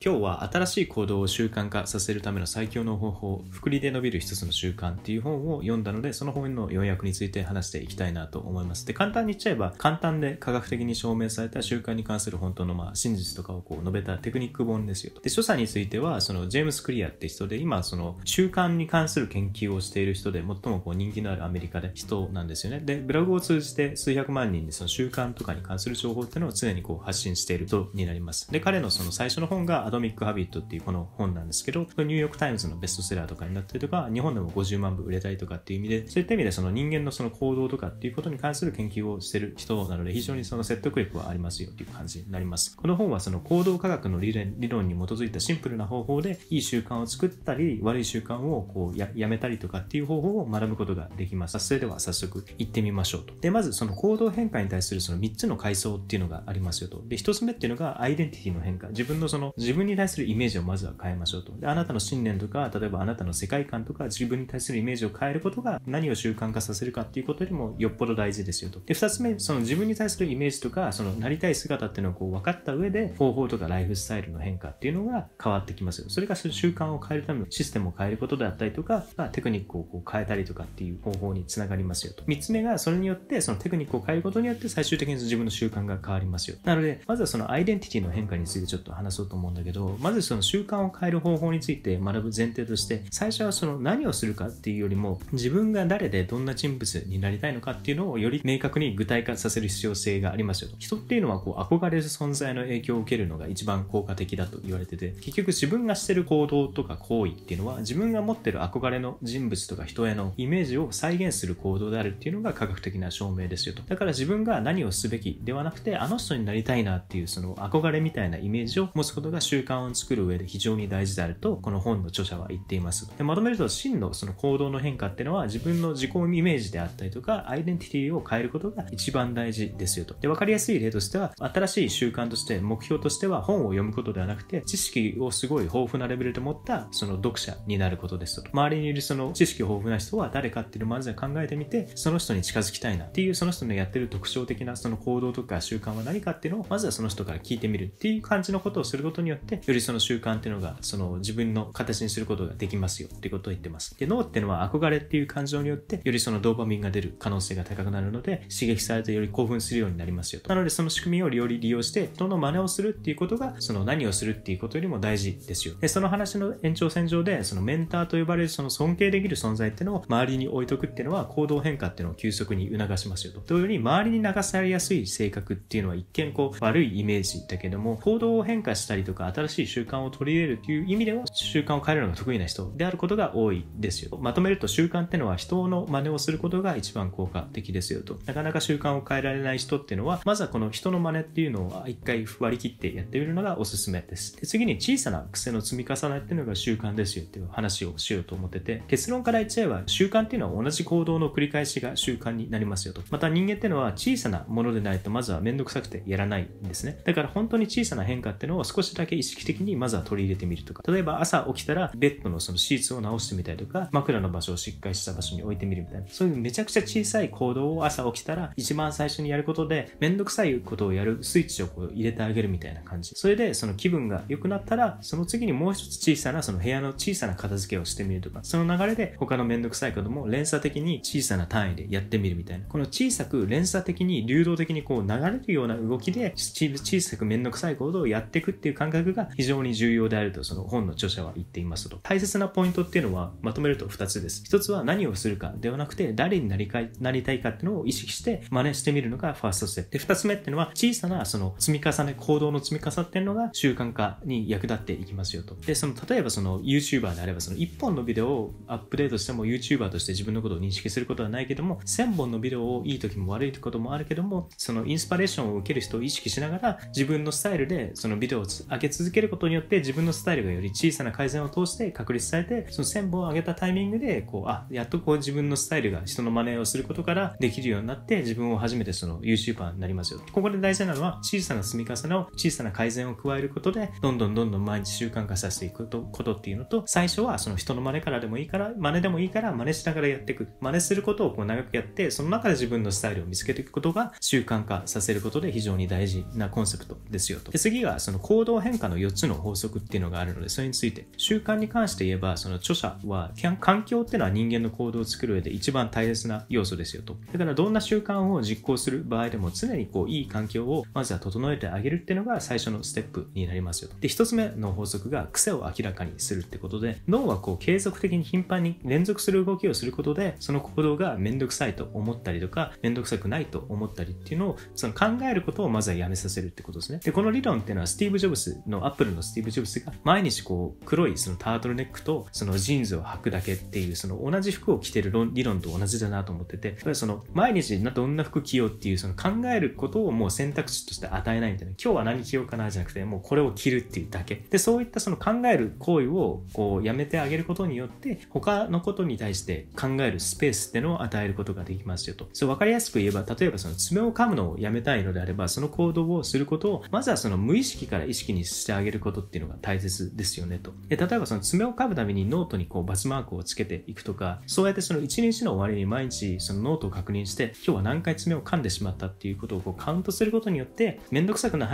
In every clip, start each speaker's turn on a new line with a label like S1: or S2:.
S1: 今日は新しい行動を習慣化させるための最強の方法、福利で伸びる一つの習慣っていう本を読んだので、その本の要約について話していきたいなと思います。で、簡単に言っちゃえば、簡単で科学的に証明された習慣に関する本当のまあ真実とかをこう述べたテクニック本ですよ。で、所作については、そのジェームス・クリアって人で、今その習慣に関する研究をしている人で、最もこう人気のあるアメリカで人なんですよね。で、ブログを通じて数百万人にその習慣とかに関する情報っていうのを常にこう発信している人になります。で、彼のその最初の本がアドミック・ハビットっていうこの本なんですけど、ニューヨーク・タイムズのベストセラーとかになったりとか、日本でも50万部売れたりとかっていう意味で、そういった意味でその人間のその行動とかっていうことに関する研究をしてる人なので、非常にその説得力はありますよっていう感じになります。この本はその行動科学の理論に基づいたシンプルな方法で、いい習慣を作ったり、悪い習慣をこうややめたりとかっていう方法を学ぶことができます。それでは早速行ってみましょうと。で、まずその行動変化に対するその3つの階層っていうのがありますよと。で、1つ目っていうのがアイデンティティの変化。自分のその、自分に対するイメージをまずは変えましょうと。で、あなたの信念とか、例えばあなたの世界観とか、自分に対するイメージを変えることが何を習慣化させるかっていうことよりもよっぽど大事ですよと。で、2つ目、その自分に対するイメージとか、そのなりたい姿っていうのをこう分かった上で、方法とかライフスタイルの変化っていうのが変わってきますよ。それが習慣を変えるためのシステムを変えることであったりとか、まあ、テクニックをこう変えたりとかっていう方法につながりますよと。3つ目が、それによって、そのテクニックを変えることによって最終的に自分の習慣が変わりますよ。なので、まずはそのアイデンティティの変化についてちょっと話そうと思うんだけどけどまずその習慣を変える方法について学ぶ前提として最初はその何をするかっていうよりも自分が誰でどんな人物になりたいのかっていうのをより明確に具体化させる必要性がありますよと人っていうのはこう憧れる存在の影響を受けるのが一番効果的だと言われてて結局自分がしてる行動とか行為っていうのは自分が持ってる憧れの人物とか人へのイメージを再現する行動であるっていうのが科学的な証明ですよとだから自分が何をすべきではなくてあの人になりたいなっていうその憧れみたいなイメージを持つことが習習慣を作る上で非常に大事であると、この本の著者は言っています。でまとめると、真のその行動の変化っていうのは、自分の自己イメージであったりとか、アイデンティティを変えることが一番大事ですよと。で、分かりやすい例としては、新しい習慣として、目標としては本を読むことではなくて、知識をすごい豊富なレベルで持った、その読者になることですと。周りにいるその知識豊富な人は誰かっていうのをまずは考えてみて、その人に近づきたいなっていう、その人のやってる特徴的なその行動とか習慣は何かっていうのを、まずはその人から聞いてみるっていう感じのことをすることによって、でよりその習慣っていうのがその自分の形にすることができますよっていうことを言ってますで脳っていうのは憧れっていう感情によってよりそのドーパミンが出る可能性が高くなるので刺激されてより興奮するようになりますよとなのでその仕組みをより利用して人の真似をするっていうことがその何をするっていうことよりも大事ですよでその話の延長線上でそのメンターと呼ばれるその尊敬できる存在っていうのを周りに置いとくっていうのは行動変化っていうのを急速に促しますよと同様に周りに流されやすい性格っていうのは一見こう悪いイメージだけども行動を変化したりとか新しい習慣を取り入れるという意味では習慣を変えるのが得意な人であることが多いですよまとめると習慣ってのは人の真似をすることが一番効果的ですよとなかなか習慣を変えられない人っていうのはまずはこの人の真似っていうのを一回割り切ってやってみるのがおすすめですで次に小さな癖の積み重ねっていうのが習慣ですよっていう話をしようと思ってて結論から言っちゃえば習慣っていうのは同じ行動の繰り返しが習慣になりますよとまた人間っていうのは小さなものでないとまずは面倒くさくてやらないんですねだから本当に小さな変化っていうのを少しだけ意識的にまずは取り入れてみるとか、例えば朝起きたらベッドのそのシーツを直してみたりとか、枕の場所をしっかりした場所に置いてみるみたいな、そういうめちゃくちゃ小さい行動を朝起きたら一番最初にやることで、めんどくさいことをやるスイッチをこう入れてあげるみたいな感じ。それでその気分が良くなったら、その次にもう一つ小さなその部屋の小さな片付けをしてみるとか、その流れで他のめんどくさいことも連鎖的に小さな単位でやってみるみたいな。この小さく連鎖的に流動的にこう流れるような動きで、小さくめんどくさいことをやっていくっていう感覚が非常に重要であるとその本の著者は言っていますと大切なポイントっていうのはまとめると2つです1つは何をするかではなくて誰になりかなりたいかっていうのを意識して真似してみるのがファーストステップで2つ目っていうのは小さなその積み重ね行動の積み重ねっていうのが習慣化に役立っていきますよとでその例えばその YouTuber であればその1本のビデオをアップデートしても YouTuber として自分のことを認識することはないけども1000本のビデオをいい時も悪いこともあるけどもそのインスパレーションを受ける人を意識しながら自分のスタイルでそのビデオを上げ続続けることによって自分のスタイルがより小さな改善を通して確立されてその1000本を上げたタイミングでこうあやっとこう自分のスタイルが人の真似をすることからできるようになって自分を初めてその YouTuber になりますよここで大事なのは小さな積み重ねを小さな改善を加えることでどんどんどんどん毎日習慣化させていくことっていうのと最初はその人の真似からでもいいから真似でもいいから真似しながらやっていく真似することをこう長くやってその中で自分のスタイルを見つけていくことが習慣化させることで非常に大事なコンセプトですよとで次がその行動変化の4つの法則っていうのがあるので、それについて。習慣に関して言えば、その著者は、環境っていうのは人間の行動を作る上で一番大切な要素ですよと。だからどんな習慣を実行する場合でも常にこう、いい環境をまずは整えてあげるっていうのが最初のステップになりますよと。で、1つ目の法則が癖を明らかにするってことで、脳はこう、継続的に頻繁に連続する動きをすることで、その行動がめんどくさいと思ったりとか、めんどくさくないと思ったりっていうのを、その考えることをまずはやめさせるってことですね。で、この理論っていうのはスティーブ・ジョブののアップルのスティーブ・ジョブズが毎日こう黒いそのタートルネックとそのジーンズを履くだけっていうその同じ服を着てる理論と同じだなと思っててやっぱりその毎日どんな服着ようっていうその考えることをもう選択肢として与えないみたいな今日は何着ようかなじゃなくてもうこれを着るっていうだけでそういったその考える行為をこうやめてあげることによって他のことに対して考えるスペースってのを与えることができますよとそう分かりやすく言えば例えばその爪を噛むのをやめたいのであればその行動をすることをまずはその無意識から意識にししてあげることっていうのが大切ですよねと。で、例えばその爪を噛むためにノートにこうバツマークをつけていくとか、そうやってその一日の終わりに毎日そのノートを確認して、今日は何回爪を噛んでしまったっていうことをこうカウントすることによって、めんどくさくな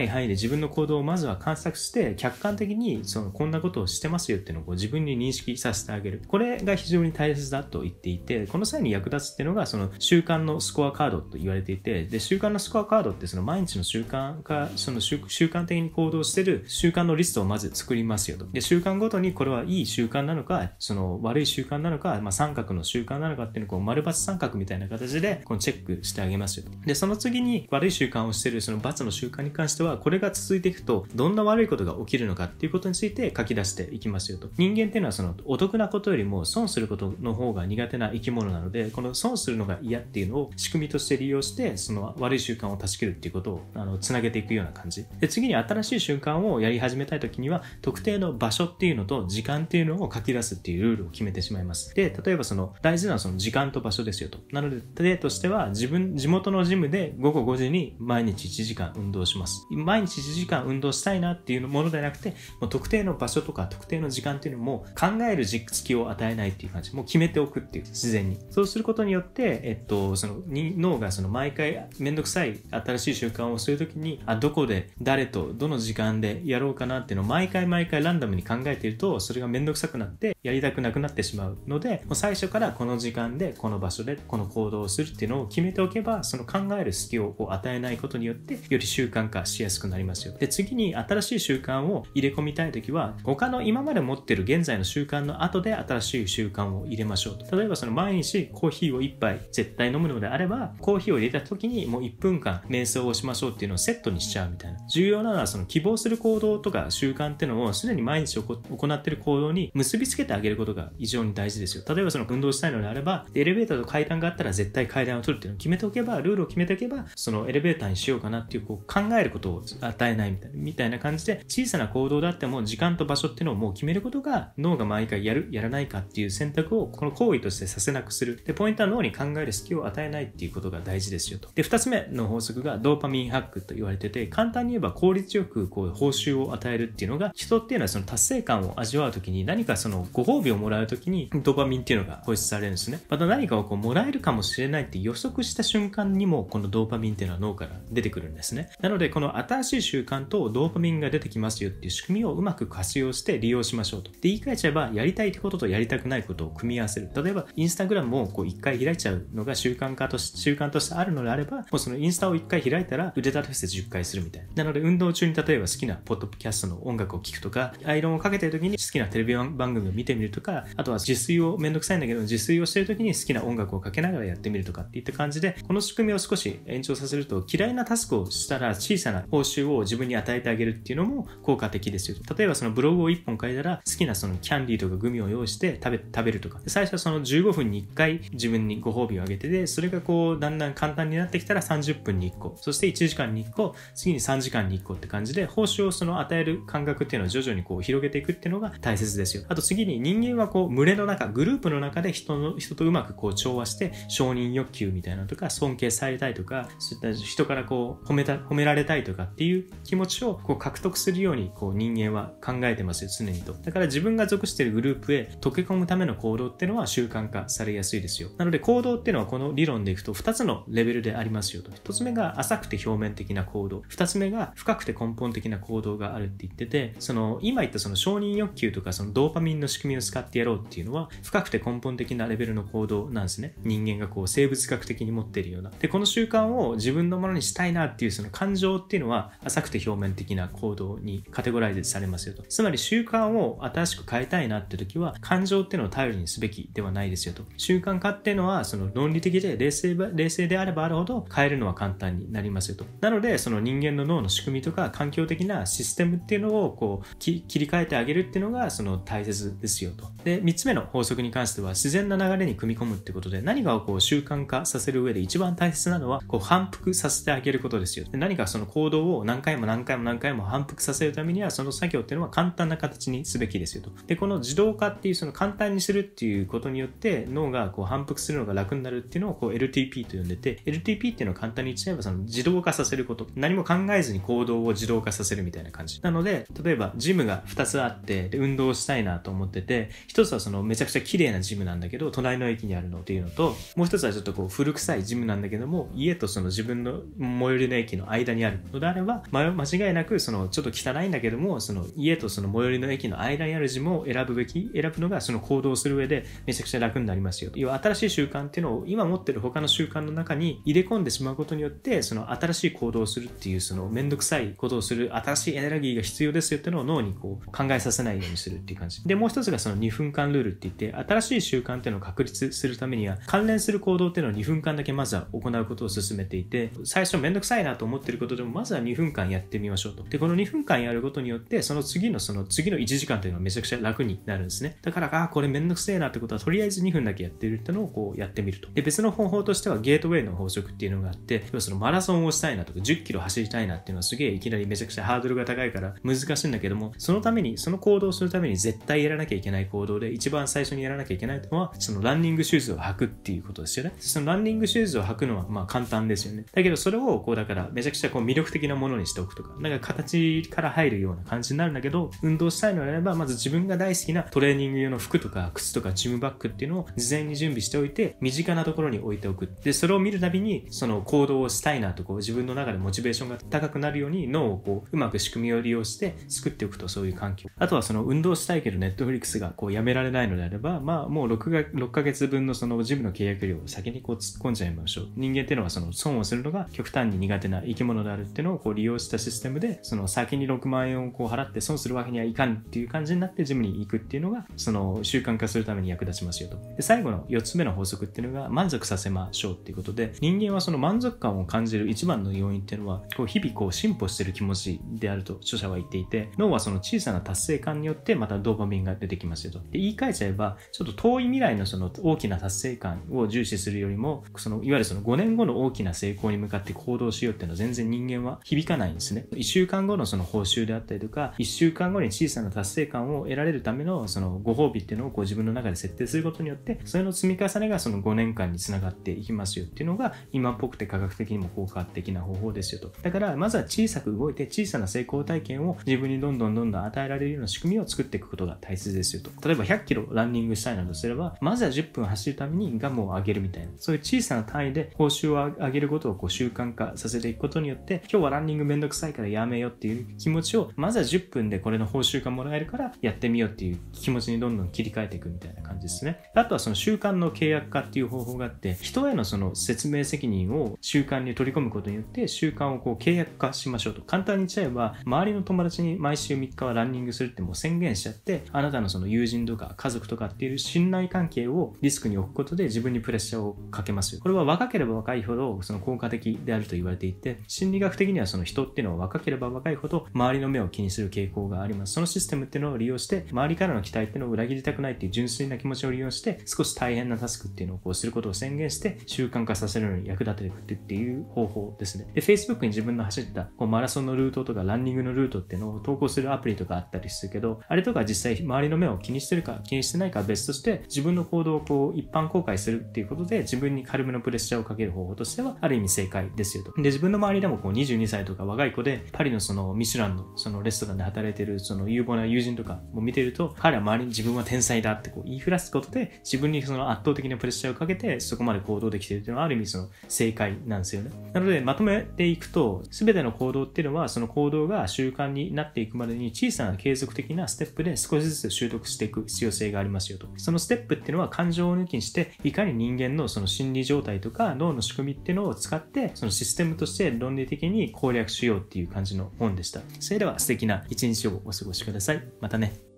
S1: い範囲で自分の行動をまずは観察して、客観的にそのこんなことをしてますよっていうのをこう自分に認識させてあげる。これが非常に大切だと言っていて、この際に役立つっていうのがその習慣のスコアカードと言われていて、で、習慣のスコアカードってその毎日の習慣か、その習慣的に行動してせる習慣のリストをまず作りますよと。で、習慣ごとにこれはいい習慣なのか、その悪い習慣なのか、まあ、三角の習慣なのかっていうのをこう丸×三角みたいな形でこのチェックしてあげますよと。で、その次に悪い習慣をしてるその×の習慣に関しては、これが続いていくと、どんな悪いことが起きるのかっていうことについて書き出していきますよと。人間っていうのはそのお得なことよりも損することの方が苦手な生き物なので、この損するのが嫌っていうのを仕組みとして利用して、その悪い習慣を断ち切るっていうことをあのつなげていくような感じ。で、次に新しい習慣間をやり始めたい時には、特定の場所っていうのと時間っていうのを書き出すっていうルールを決めてしまいます。で、例えばその大事なその時間と場所ですよと。なので、例としては自分、地元のジムで午後5時に毎日1時間運動します。毎日1時間運動したいなっていうものではなくて、もう特定の場所とか特定の時間っていうのも考える時期を与えないっていう感じ。もう決めておくっていう、自然に。そうすることによって、えっと、その脳がその毎回めんどくさい新しい習慣をするときに、あ、どこで誰とどの時間でやろうかなっていうのを毎回毎回ランダムに考えているとそれが面倒くさくなってやりたくなくなってしまうのでもう最初からこの時間でこの場所でこの行動をするっていうのを決めておけばその考える隙を与えないことによってより習慣化しやすくなりますよで次に新しい習慣を入れ込みたい時は他の今まで持ってる現在の習慣の後で新しい習慣を入れましょうと例えばその毎日コーヒーを1杯絶対飲むのであればコーヒーを入れた時にもう1分間瞑想をしましょうっていうのをセットにしちゃうみたいな重要なのはその希望するる行動とか習慣ってのをすでに毎日行ってる行動に結びつけてあげることが非常に大事ですよ。例えばその運動したいのであれば、エレベーターと階段があったら絶対階段を取るっていうのを決めておけば、ルールを決めておけば、そのエレベーターにしようかなっていうこう考えることを与えないみたいなみたいな感じで、小さな行動だっても時間と場所っていうのをもう決めることが脳が毎回やる、やらないかっていう選択をこの行為としてさせなくする。で、ポイントは脳に考える隙を与えないっていうことが大事ですよと。で、2つ目の法則がドーパミンハックと言われてて、簡単に言えば効率よくこう報酬を与えるっていうのが人っていうのはその達成感を味わう時に何かそのご褒美をもらう時にドパミンっていうのが放出されるんですねまた何かをこうもらえるかもしれないって予測した瞬間にもこのドーパミンっていうのは脳から出てくるんですねなのでこの新しい習慣とドーパミンが出てきますよっていう仕組みをうまく活用して利用しましょうとで言い換えちゃえばやりたいこととやりたくないことを組み合わせる例えばインスタグラムをこう回開いちゃうのが習慣化とし習慣としてあるのであればもうそのインスタを一回開いたら腕立て伏せ10回するみたいななので運動中に例えばきなポッドキャストの音楽を聴くとか、アイロンをかけてる時に好きなテレビ番組を見てみるとか、あとは自炊をめんどくさいんだけど、自炊をしてる時に好きな音楽をかけながらやってみるとかっていった感じで、この仕組みを少し延長させると、嫌いなタスクをしたら小さな報酬を自分に与えてあげるっていうのも効果的ですよ。例えばそのブログを1本書いたら、好きなそのキャンディーとかグミを用意して食べ食べるとか、最初はその15分に1回自分にご褒美をあげてで、それがこう、だんだん簡単になってきたら30分に1個、そして1時間に1個、次に3時間に1個って感じで、報酬しをその与える感覚っていうのは徐々にこう広げていくっていうのが大切ですよ。あと次に人間はこう群れの中、グループの中で人の人とうまくこう調和して承認欲求みたいなとか尊敬されたいとか、そういった人からこう褒めた褒められたいとかっていう気持ちをこう獲得するようにこう人間は考えてますよ、常にと。だから自分が属しているグループへ溶け込むための行動っていうのは習慣化されやすいですよ。なので行動っていうのはこの理論でいくと2つのレベルでありますよと。1つ目が浅くて表面的な行動。2つ目が深くて根本的な行動があるって言っててその今言ったその承認欲求とかそのドーパミンの仕組みを使ってやろうっていうのは深くて根本的なレベルの行動なんですね人間がこう生物学的に持っているようなでこの習慣を自分のものにしたいなっていうその感情っていうのは浅くて表面的な行動にカテゴライズされますよとつまり習慣を新しく変えたいなって時は感情っていうのを頼りにすべきではないですよと習慣化っていうのはその論理的で冷静冷静であればあるほど変えるのは簡単になりますよとなのでその人間の脳の仕組みとか環境的なシステムっていうのをこう切り替えてあげるっていうのがその大切ですよと。で3つ目の法則に関しては自然な流れに組み込むってことで何かをこう習慣化させる上で一番大切なのはこう反復させてあげることですよ。で何かその行動を何回も何回も何回も反復させるためにはその作業っていうのは簡単な形にすべきですよと。でこの自動化っていうその簡単にするっていうことによって脳がこう反復するのが楽になるっていうのをこう LTP と呼んでて LTP っていうのは簡単に言っちゃえばその自動化させること何も考えずに行動を自動化させるるみたいな感じ。なので、例えばジムが2つあって、で運動したいなと思ってて、1つはそのめちゃくちゃ綺麗なジムなんだけど、隣の駅にあるのっていうのと、もう1つはちょっとこう古臭いジムなんだけども、家とその自分の最寄りの駅の間にあるのであれば、間違いなくそのちょっと汚いんだけども、その家とその最寄りの駅の間にあるジムを選ぶべき、選ぶのがその行動する上でめちゃくちゃ楽になりますよ。要は新しい習慣っていうのを今持ってる他の習慣の中に入れ込んでしまうことによって、その新しい行動をするっていうそのめんどくさいことをする新新しいエネルギーが必要ですよっていうのを脳にこう考えさせないようにするっていう感じ。で、もう一つがその2分間ルールって言って、新しい習慣っていうのを確立するためには、関連する行動っていうのを2分間だけまずは行うことを進めていて、最初めんどくさいなと思ってることでも、まずは2分間やってみましょうと。で、この2分間やることによって、その次のその次の1時間というのがめちゃくちゃ楽になるんですね。だから、あ、これめんどくせえなってことは、とりあえず2分だけやってるってのをこうやってみると。で、別の方法としてはゲートウェイの法則っていうのがあって、そのマラソンをしたいなとか、10キロ走りたいなっていうのはすげえいきなりめちゃくちゃハーードルが高いから難しいんだけども、そのために、その行動をするために絶対やらなきゃいけない行動で、一番最初にやらなきゃいけないのは、そのランニングシューズを履くっていうことですよね。そのランニングシューズを履くのは、まあ簡単ですよね。だけど、それを、こうだから、めちゃくちゃこう魅力的なものにしておくとか、なんか形から入るような感じになるんだけど、運動したいのであれば、まず自分が大好きなトレーニング用の服とか、靴とか、ジムバッグっていうのを事前に準備しておいて、身近なところに置いておく。で、それを見るたびに、その行動をしたいなと、こう自分の中でモチベーションが高くなるように脳をこう、まく仕組みを利用して作っておくとそういう環境あとはその運動したいけどネットフリックスがこうやめられないのであれば、まあ、もう 6, 6ヶ月分のそのジムの契約料を先にこう突っ込んじゃいましょう人間っていうのはその損をするのが極端に苦手な生き物であるっていうのをこう利用したシステムでその先に6万円をこう払って損するわけにはいかんっていう感じになってジムに行くっていうのがその習慣化するために役立ちますよとで最後の4つ目の法則っていうのが満足させましょうっていうことで人間はその満足感を感じる一番の要因っていうのはこう日々こう進歩してる気持ちであると著者は言っていて、脳はその小さな達成感によってまたドーパミンが出てきますよと。で、言い換えちゃえば、ちょっと遠い未来のその大きな達成感を重視するよりも、その、いわゆるその5年後の大きな成功に向かって行動しようっていうのは全然人間は響かないんですね。1週間後のその報酬であったりとか、1週間後に小さな達成感を得られるためのそのご褒美っていうのをこう自分の中で設定することによって、それの積み重ねがその5年間につながっていきますよっていうのが、今っぽくて科学的にも効果的な方法ですよと。だから、まずは小さく動いて、小さなな成功体験を自分にどんどんどんどん与えられるような仕組みを作っていくことが大切ですよと。例えば100キロランニングしたいなどすれば、まずは10分走るためにガムを上げるみたいな、そういう小さな単位で報酬を上げることをこう習慣化させていくことによって、今日はランニングめんどくさいからやめようっていう気持ちを、まずは10分でこれの報酬がもらえるからやってみようっていう気持ちにどんどん切り替えていくみたいな感じですね。あとはその習慣の契約化っていう方法があって、人へのその説明責任を習慣に取り込むことによって習慣をこう契約化しましょうと。簡単に言っちゃえば、周りの友達に毎週3日はランニングするってもう宣言しちゃって、あなたのその友人とか家族とかっていう信頼関係をリスクに置くことで自分にプレッシャーをかけますよ。これは若ければ若いほどその効果的であると言われていて、心理学的にはその人っていうのは若ければ若いほど周りの目を気にする傾向があります。そのシステムっていうのを利用して、周りからの期待っていうのを裏切りたくないっていう純粋な気持ちを利用して、少し大変なタスクっていうのをこうすることを宣言して、習慣化させるのに役立てていくっていう方法ですね。で、Facebook に自分の走ったこうマラソンのルートとかかランニングのルートっていうのを投稿するアプリとかあったりするけど、あれとか実際周りの目を気にしてるか気にしてないかは別として、自分の行動をこう一般公開するっていうことで自分に軽めのプレッシャーをかける方法としては、ある意味正解ですよと。で、自分の周りでもこう22歳とか若い子で、パリのそのミシュランのそのレストランで働いてるその有望な友人とかも見てると、彼は周りに自分は天才だってこう言いふらすことで、自分にその圧倒的なプレッシャーをかけて、そこまで行動できてるっていうのはある意味その正解なんですよね。なので、まとめていくと、すべての行動っていうのは、その行動行動が習慣になっていくまでに小さな継続的なステップで少しずつ習得していく必要性がありますよと。そのステップっていうのは感情を抜きにして、いかに人間のその心理状態とか脳の仕組みっていうのを使って、そのシステムとして論理的に攻略しようっていう感じの本でした。それでは素敵な一日をお過ごしください。またね。